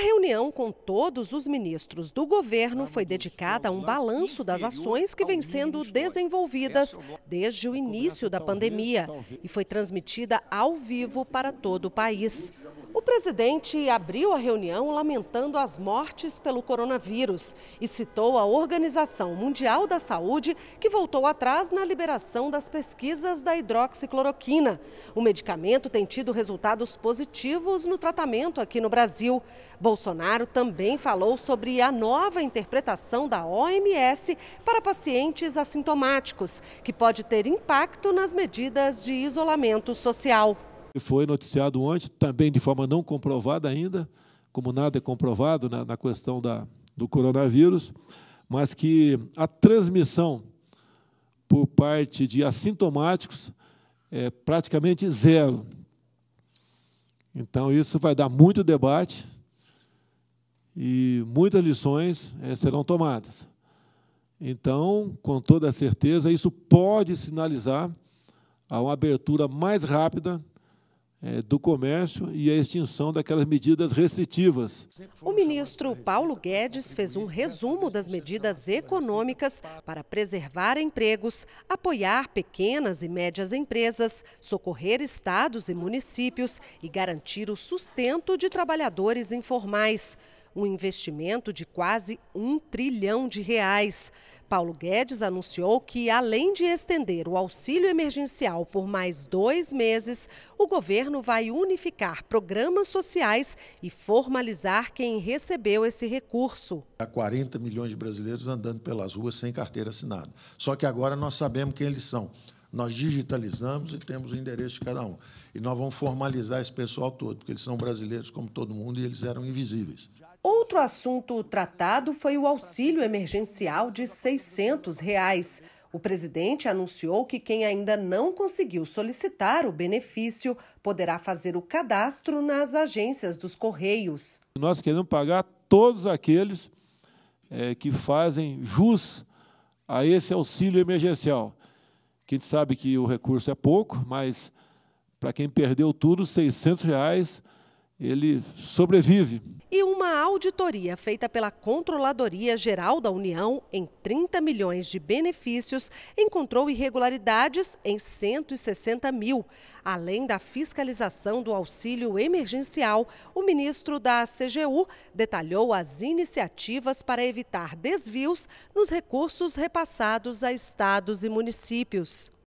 reunião com todos os ministros do governo foi dedicada a um balanço das ações que vêm sendo desenvolvidas é desde o início da pandemia e foi transmitida ao vivo para todo o país. O presidente abriu a reunião lamentando as mortes pelo coronavírus e citou a Organização Mundial da Saúde, que voltou atrás na liberação das pesquisas da hidroxicloroquina. O medicamento tem tido resultados positivos no tratamento aqui no Brasil. Bolsonaro também falou sobre a nova interpretação da OMS para pacientes assintomáticos, que pode ter impacto nas medidas de isolamento social. Foi noticiado ontem, também de forma não comprovada ainda, como nada é comprovado na, na questão da, do coronavírus, mas que a transmissão por parte de assintomáticos é praticamente zero. Então, isso vai dar muito debate e muitas lições é, serão tomadas. Então, com toda certeza, isso pode sinalizar a uma abertura mais rápida eh, do comércio e a extinção daquelas medidas restritivas. O ministro Paulo Guedes fez um resumo das medidas econômicas para preservar empregos, apoiar pequenas e médias empresas, socorrer estados e municípios e garantir o sustento de trabalhadores informais um investimento de quase um trilhão de reais. Paulo Guedes anunciou que, além de estender o auxílio emergencial por mais dois meses, o governo vai unificar programas sociais e formalizar quem recebeu esse recurso. Há 40 milhões de brasileiros andando pelas ruas sem carteira assinada. Só que agora nós sabemos quem eles são. Nós digitalizamos e temos o endereço de cada um. E nós vamos formalizar esse pessoal todo, porque eles são brasileiros como todo mundo e eles eram invisíveis. Outro assunto tratado foi o auxílio emergencial de R$ 600. Reais. O presidente anunciou que quem ainda não conseguiu solicitar o benefício poderá fazer o cadastro nas agências dos Correios. Nós queremos pagar todos aqueles é, que fazem jus a esse auxílio emergencial. Que a gente sabe que o recurso é pouco, mas para quem perdeu tudo, R$ 600 reais, ele sobrevive uma auditoria feita pela Controladoria Geral da União em 30 milhões de benefícios encontrou irregularidades em 160 mil. Além da fiscalização do auxílio emergencial, o ministro da CGU detalhou as iniciativas para evitar desvios nos recursos repassados a estados e municípios.